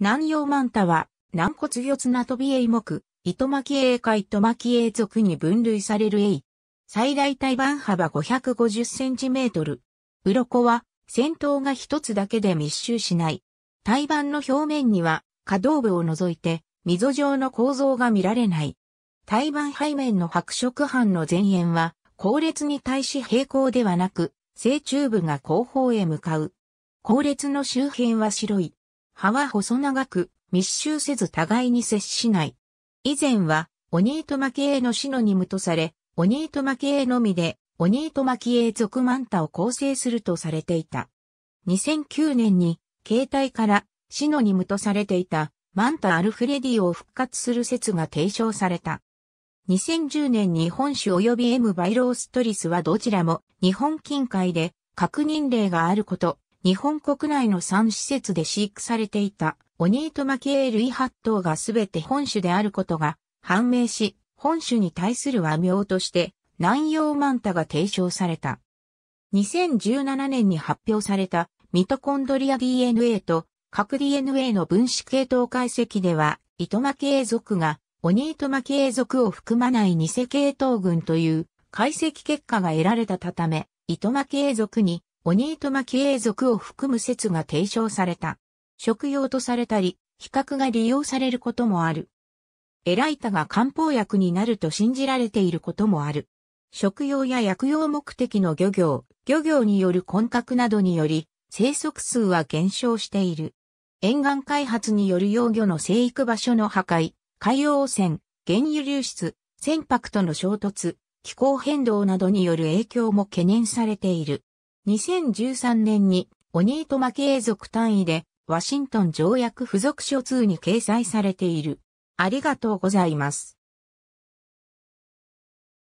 南洋マンタは、軟骨魚な飛びエイ目、糸巻きエイ糸巻きエイ属に分類されるエイ。最大体板幅550センチメートル。鱗は、先頭が一つだけで密集しない。胎盤の表面には、可動部を除いて、溝状の構造が見られない。胎盤背面の白色斑の前縁は、後列に対し平行ではなく、正中部が後方へ向かう。後列の周辺は白い。葉は細長く、密集せず互いに接しない。以前は、オニートマキエのシノニムとされ、オニートマキエのみで、オニートマキエ属マンタを構成するとされていた。2009年に、携帯からシノニムとされていた、マンタ・アルフレディを復活する説が提唱された。2010年に本種及び M. バイローストリスはどちらも日本近海で確認例があること、日本国内の3施設で飼育されていたオニートマケー類8頭がすべて本種であることが判明し、本種に対する和名として南洋マンタが提唱された。2017年に発表されたミトコンドリア DNA と核 DNA の分子系統解析では、イトマ系族がオニートマ系族を含まない偽系統群という解析結果が得られたため、イトマ系族にオニートマキエイ族を含む説が提唱された。食用とされたり、比較が利用されることもある。エライタが漢方薬になると信じられていることもある。食用や薬用目的の漁業、漁業による混獲などにより、生息数は減少している。沿岸開発による幼魚の生育場所の破壊、海洋汚染、原油流出、船舶との衝突、気候変動などによる影響も懸念されている。2013年にオニートマ継続単位でワシントン条約付属書2に掲載されている。ありがとうございます。